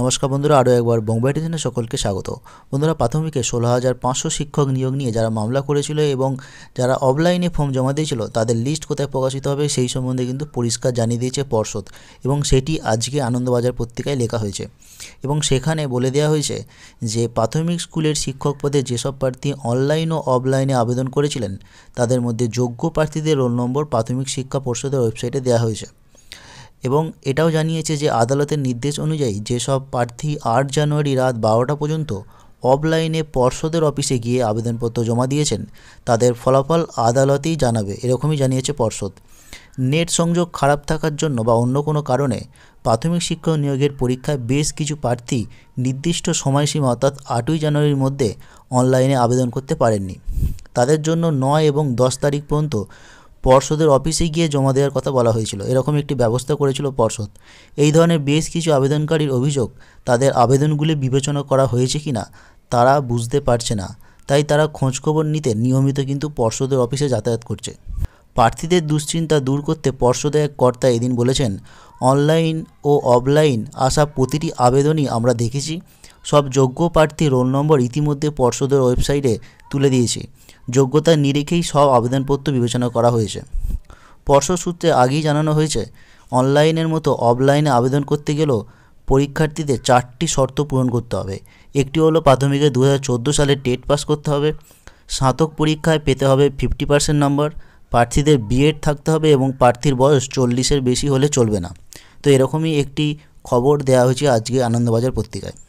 নমস্কার বন্ধুরা আরও একবার বোম্বাই টিজনে সকলকে স্বাগত বন্ধুরা প্রাথমিকে ষোলো হাজার পাঁচশো শিক্ষক নিয়োগ নিয়ে যারা মামলা করেছিল এবং যারা অফলাইনে ফর্ম জমা দিয়েছিল তাদের লিস্ট কোথায় প্রকাশিত হবে সেই সম্বন্ধে কিন্তু পরিষ্কার জানিয়ে দিয়েছে পর্ষদ এবং সেটি আজকে আনন্দবাজার পত্রিকায় লেখা হয়েছে এবং সেখানে বলে দেওয়া হয়েছে যে প্রাথমিক স্কুলের শিক্ষক পদে যেসব প্রার্থী অনলাইন ও অফলাইনে আবেদন করেছিলেন তাদের মধ্যে যোগ্য প্রার্থীদের রোল নম্বর প্রাথমিক শিক্ষা পর্ষদের ওয়েবসাইটে দেওয়া হয়েছে এবং এটাও জানিয়েছে যে আদালতের নির্দেশ অনুযায়ী যেসব প্রার্থী আট জানুয়ারি রাত বারোটা পর্যন্ত অফলাইনে পর্ষদের অফিসে গিয়ে আবেদনপত্র জমা দিয়েছেন তাদের ফলাফল আদালতেই জানাবে এরকমই জানিয়েছে পর্ষদ নেট সংযোগ খারাপ থাকার জন্য বা অন্য কোনো কারণে প্রাথমিক শিক্ষক নিয়োগের পরীক্ষায় বেশ কিছু প্রার্থী নির্দিষ্ট সময়সীমা অর্থাৎ আটই জানুয়ারির মধ্যে অনলাইনে আবেদন করতে পারেননি তাদের জন্য নয় এবং দশ তারিখ পর্যন্ত পর্ষদের অফিসে গিয়ে জমা দেওয়ার কথা বলা হয়েছিল এরকম একটি ব্যবস্থা করেছিল পর্ষদ এই ধরনের বেশ কিছু আবেদনকারীর অভিযোগ তাদের আবেদনগুলি বিবেচনা করা হয়েছে কি না তারা বুঝতে পারছে না তাই তারা খোঁজখবর নিতে নিয়মিত কিন্তু পর্ষদের অফিসে যাতায়াত করছে প্রার্থীদের দুশ্চিন্তা দূর করতে পর্ষদের এক কর্তা এদিন বলেছেন অনলাইন ও অফলাইন আসা প্রতিটি আবেদনই আমরা দেখেছি সব যোগ্য প্রার্থীর রোল নম্বর ইতিমধ্যে পর্ষদের ওয়েবসাইটে তুলে দিয়েছি যোগ্যতার নিরিখেই সব আবেদনপত্র বিবেচনা করা হয়েছে পর্ষদ সূত্রে আগেই জানানো হয়েছে অনলাইনের মতো অফলাইনে আবেদন করতে গেলেও পরীক্ষার্থীদের চারটি শর্ত পূরণ করতে হবে একটি হলো প্রাথমিকে দু সালে টেট পাস করতে হবে স্নাতক পরীক্ষায় পেতে হবে ফিফটি পার্সেন্ট নম্বর প্রার্থীদের বিএড থাকতে হবে এবং প্রার্থীর বয়স চল্লিশের বেশি হলে চলবে না তো এরকমই একটি খবর দেওয়া হয়েছে আজকে আনন্দবাজার পত্রিকায়